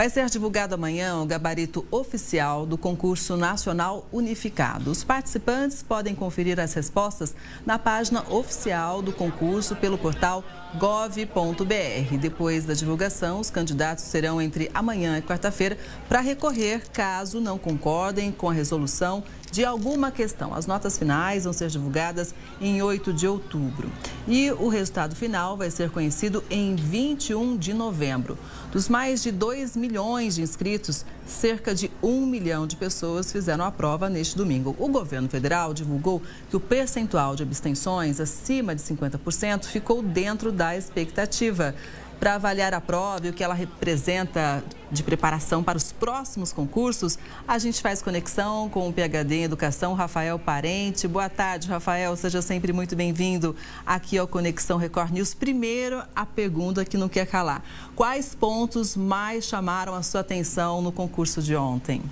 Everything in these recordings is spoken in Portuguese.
Vai ser divulgado amanhã o gabarito oficial do concurso nacional unificado. Os participantes podem conferir as respostas na página oficial do concurso pelo portal gov.br. Depois da divulgação, os candidatos serão entre amanhã e quarta-feira para recorrer caso não concordem com a resolução de alguma questão. As notas finais vão ser divulgadas em 8 de outubro. E o resultado final vai ser conhecido em 21 de novembro. Dos mais de 2 milhões de inscritos, cerca de 1 milhão de pessoas fizeram a prova neste domingo. O governo federal divulgou que o percentual de abstenções acima de 50% ficou dentro da expectativa. Para avaliar a prova e o que ela representa de preparação para os próximos concursos, a gente faz conexão com o PHD em Educação, Rafael Parente. Boa tarde, Rafael. Seja sempre muito bem-vindo aqui ao Conexão Record News. Primeiro, a pergunta que não quer calar. Quais pontos mais chamaram a sua atenção no concurso de ontem?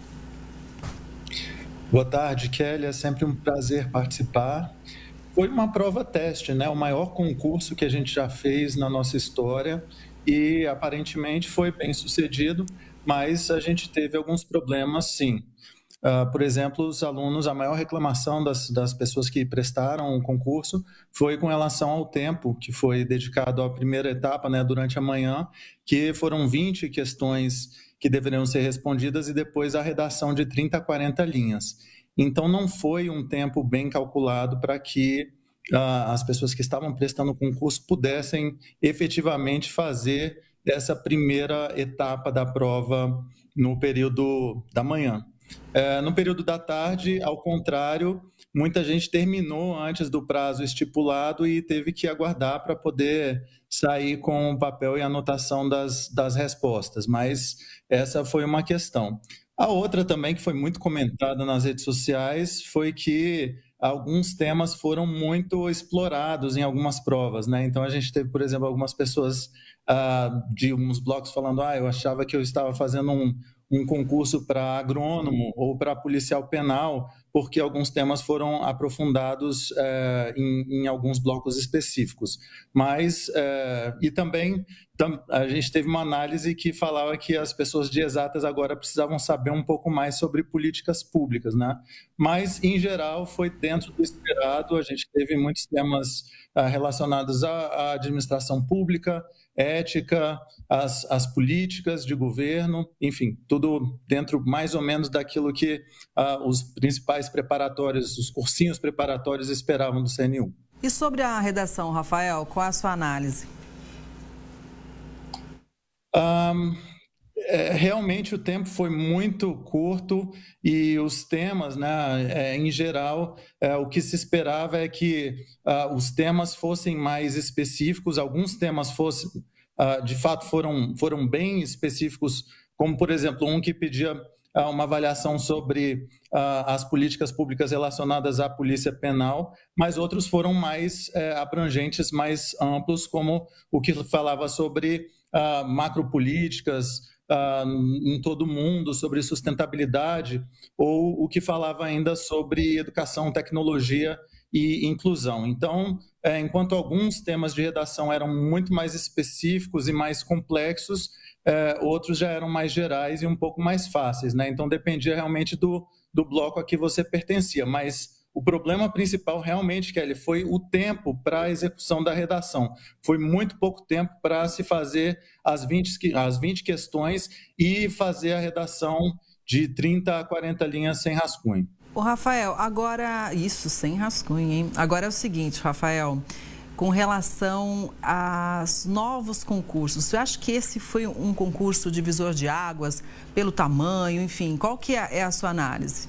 Boa tarde, Kelly. É sempre um prazer participar. Foi uma prova teste, né? O maior concurso que a gente já fez na nossa história e aparentemente foi bem sucedido, mas a gente teve alguns problemas, sim. Uh, por exemplo, os alunos, a maior reclamação das, das pessoas que prestaram o concurso foi com relação ao tempo que foi dedicado à primeira etapa, né, durante a manhã, que foram 20 questões que deveriam ser respondidas e depois a redação de 30 a 40 linhas. Então, não foi um tempo bem calculado para que ah, as pessoas que estavam prestando o concurso pudessem efetivamente fazer essa primeira etapa da prova no período da manhã. É, no período da tarde, ao contrário, muita gente terminou antes do prazo estipulado e teve que aguardar para poder sair com o papel e anotação das, das respostas. Mas essa foi uma questão. A outra também que foi muito comentada nas redes sociais foi que alguns temas foram muito explorados em algumas provas, né? Então a gente teve, por exemplo, algumas pessoas uh, de uns blocos falando: ah, eu achava que eu estava fazendo um, um concurso para agrônomo ou para policial penal, porque alguns temas foram aprofundados uh, em, em, alguns blocos específicos. Mas, uh, e também a gente teve uma análise que falava que as pessoas de exatas agora precisavam saber um pouco mais sobre políticas públicas, né? Mas, em geral, foi dentro do esperado, a gente teve muitos temas ah, relacionados à, administração pública, ética, as, as políticas de governo, enfim, tudo dentro mais ou menos daquilo que uh, os principais preparatórios, os cursinhos preparatórios esperavam do CNU. E sobre a redação, Rafael, qual a sua análise? Um, é, realmente o tempo foi muito curto e os temas, né, é, em geral, é, o que se esperava é que uh, os temas fossem mais específicos, alguns temas fossem, uh, ah, de fato, foram, foram bem específicos, como, por exemplo, um que pedia uh, uma avaliação sobre as políticas públicas relacionadas à polícia penal, mas outros foram mais é, abrangentes, mais amplos, como o que falava sobre uh, macropolíticas uh, em todo o mundo sobre sustentabilidade, ou o que falava ainda sobre educação, tecnologia e inclusão. Então, é, enquanto alguns temas de redação eram muito mais específicos e mais complexos, é, outros já eram mais gerais e um pouco mais fáceis. Né? Então, dependia realmente do, do bloco a que você pertencia, mas o problema principal realmente, Kelly, foi o tempo para a execução da redação. Foi muito pouco tempo para se fazer as 20, as 20 questões e fazer a redação de 30 a 40 linhas sem rascunho. o Rafael, agora. Isso, sem rascunho, hein? Agora é o seguinte, Rafael com relação aos novos concursos. você acha que esse foi um concurso divisor de águas, pelo tamanho, enfim. Qual que é, é a sua análise?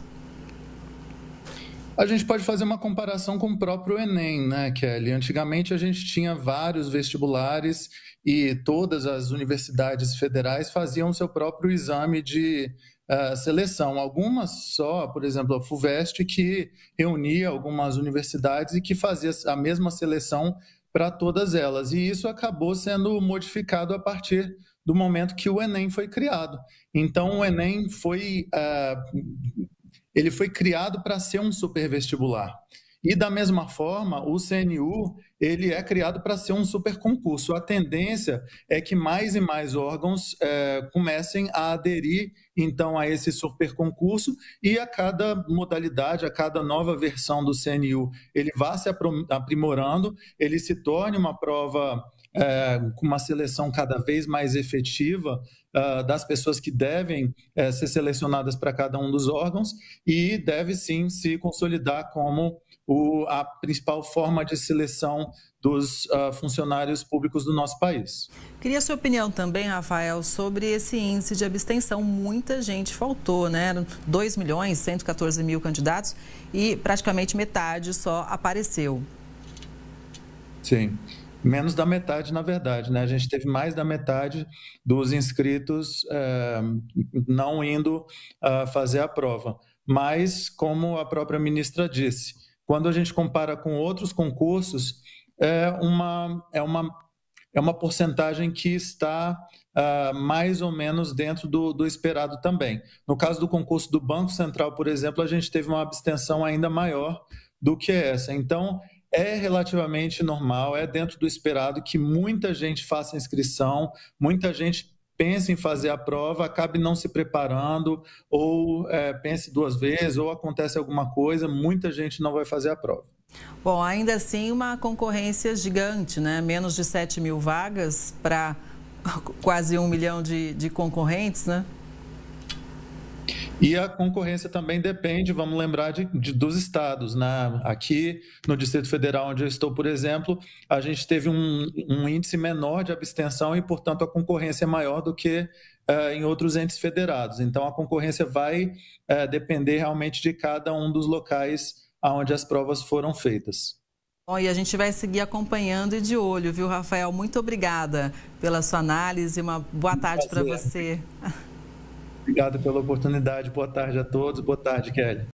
A gente pode fazer uma comparação com o próprio Enem, né, Kelly? Antigamente a gente tinha vários vestibulares e todas as universidades federais faziam seu próprio exame de uh, seleção. Algumas só, por exemplo, a FUVEST, que reunia algumas universidades e que fazia a mesma seleção para todas elas. E isso acabou sendo modificado a partir do momento que o Enem foi criado. Então, o Enem foi uh, ele foi criado para ser um super vestibular E da mesma forma, o CNU ele é criado para ser um super concurso. A tendência é que mais e mais órgãos é, comecem a aderir então a esse super concurso e a cada modalidade, a cada nova versão do CNU, ele vá se aprimorando, ele se torne uma prova é, com uma seleção cada vez mais efetiva uh, das pessoas que devem é, ser selecionadas para cada um dos órgãos e deve sim se consolidar como o, a principal forma de seleção dos uh, funcionários públicos do nosso país. Queria sua opinião também, Rafael, sobre esse índice de abstenção. Muita gente faltou, né? 2 milhões, 114 mil candidatos e praticamente metade só apareceu. Sim menos da metade, na verdade. Né? A gente teve mais da metade dos inscritos é, não indo uh, fazer a prova. Mas, como a própria ministra disse, quando a gente compara com outros concursos, é uma, é uma, é uma porcentagem que está uh, mais ou menos dentro do, do esperado também. No caso do concurso do Banco Central, por exemplo, a gente teve uma abstenção ainda maior do que essa. Então, é relativamente normal, é dentro do esperado que muita gente faça inscrição, muita gente pense em fazer a prova, acabe não se preparando, ou é, pense duas vezes, ou acontece alguma coisa, muita gente não vai fazer a prova. Bom, ainda assim, uma concorrência gigante, né? Menos de 7 mil vagas para quase um milhão de, de concorrentes, né? E a concorrência também depende, vamos lembrar, de, de, dos estados. Né? Aqui no Distrito Federal, onde eu estou, por exemplo, a gente teve um, um índice menor de abstenção e, portanto, a concorrência é maior do que uh, em outros entes federados. Então, a concorrência vai uh, depender realmente de cada um dos locais onde as provas foram feitas. Bom, e a gente vai seguir acompanhando e de olho, viu, Rafael? Muito obrigada pela sua análise. Uma boa tarde para você. Obrigado pela oportunidade. Boa tarde a todos. Boa tarde, Kelly.